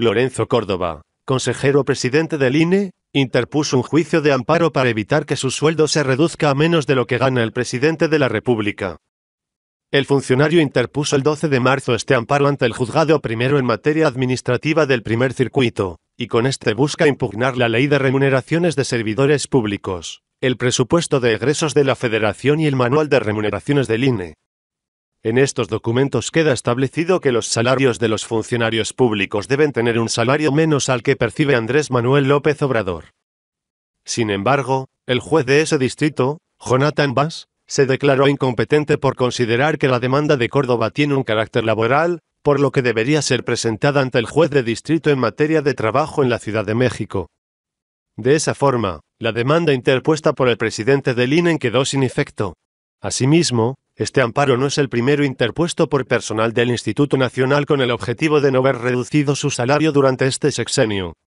Lorenzo Córdoba, consejero presidente del INE, interpuso un juicio de amparo para evitar que su sueldo se reduzca a menos de lo que gana el presidente de la República. El funcionario interpuso el 12 de marzo este amparo ante el juzgado primero en materia administrativa del primer circuito, y con este busca impugnar la ley de remuneraciones de servidores públicos, el presupuesto de egresos de la Federación y el manual de remuneraciones del INE. En estos documentos queda establecido que los salarios de los funcionarios públicos deben tener un salario menos al que percibe Andrés Manuel López Obrador. Sin embargo, el juez de ese distrito, Jonathan Bass, se declaró incompetente por considerar que la demanda de Córdoba tiene un carácter laboral, por lo que debería ser presentada ante el juez de distrito en materia de trabajo en la Ciudad de México. De esa forma, la demanda interpuesta por el presidente del INE quedó sin efecto. Asimismo, este amparo no es el primero interpuesto por personal del Instituto Nacional con el objetivo de no ver reducido su salario durante este sexenio.